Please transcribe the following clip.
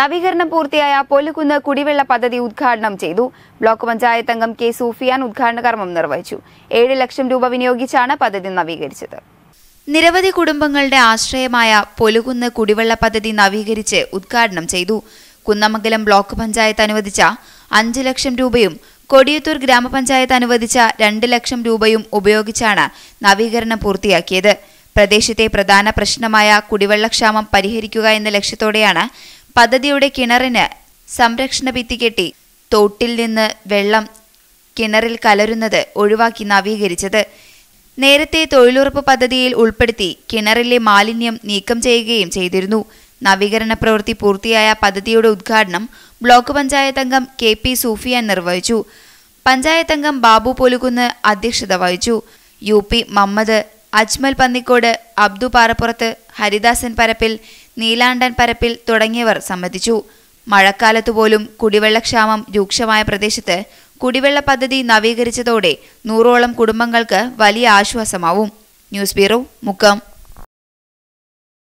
നവീകരണം പൂർത്തിയായ പൊലുകുന്ന് കുടിവെള്ള പദ്ധതി ഉദ്ഘാടനം ചെയ്തു ബ്ലോക്ക് പഞ്ചായത്ത് അംഗം കെ സൂഫിയാൻ ഉദ്ഘാടന കർമ്മം നിർവഹിച്ചു ഏഴ് ലക്ഷം രൂപ വിനിയോഗിച്ചാണ് പദ്ധതി നവീകരിച്ചത് നിരവധി കുടുംബങ്ങളുടെ ആശ്രയമായ പൊലുകുന്ന് കുടിവെള്ള പദ്ധതി നവീകരിച്ച് ഉദ്ഘാടനം ചെയ്തു കുന്നമംഗലം ബ്ലോക്ക് പഞ്ചായത്ത് അനുവദിച്ച അഞ്ച് ലക്ഷം രൂപയും കൊടിയത്തൂർ ഗ്രാമപഞ്ചായത്ത് അനുവദിച്ച രണ്ട് ലക്ഷം രൂപയും ഉപയോഗിച്ചാണ് നവീകരണം പൂർത്തിയാക്കിയത് പ്രദേശത്തെ പ്രധാന പ്രശ്നമായ കുടിവെള്ളക്ഷാമം പരിഹരിക്കുക എന്ന ലക്ഷ്യത്തോടെയാണ് പദ്ധതിയുടെ കിണറിന് സംരക്ഷണ ഭിത്തി കെട്ടി തോട്ടിൽ നിന്ന് വെള്ളം കിണറിൽ കലരുന്നത് ഒഴിവാക്കി നവീകരിച്ചത് നേരത്തെ തൊഴിലുറപ്പ് പദ്ധതിയിൽ ഉൾപ്പെടുത്തി കിണറിലെ മാലിന്യം നീക്കം ചെയ്യുകയും ചെയ്തിരുന്നു നവീകരണ പ്രവൃത്തി പൂർത്തിയായ പദ്ധതിയുടെ ഉദ്ഘാടനം ബ്ലോക്ക് പഞ്ചായത്ത് അംഗം കെ പി സൂഫിയ നിർവഹിച്ചു പഞ്ചായത്ത് അംഗം ബാബു പൊലുകുന്ന് അധ്യക്ഷത വഹിച്ചു യു പി മമ്മദ് അജ്മൽ പന്നിക്കോട് അബ്ദു പാറപ്പുറത്ത് ഹരിദാസൻ പരപ്പിൽ നീലാണ്ടൻ പരപ്പിൽ തുടങ്ങിയവർ സംബന്ധിച്ചു മഴക്കാലത്തുപോലും കുടിവെള്ളക്ഷാമം രൂക്ഷമായ പ്രദേശത്ത് കുടിവെള്ള പദ്ധതി നവീകരിച്ചതോടെ നൂറോളം കുടുംബങ്ങൾക്ക് വലിയ ആശ്വാസമാവും ന്യൂസ് ബ്യൂറോ മുക്കം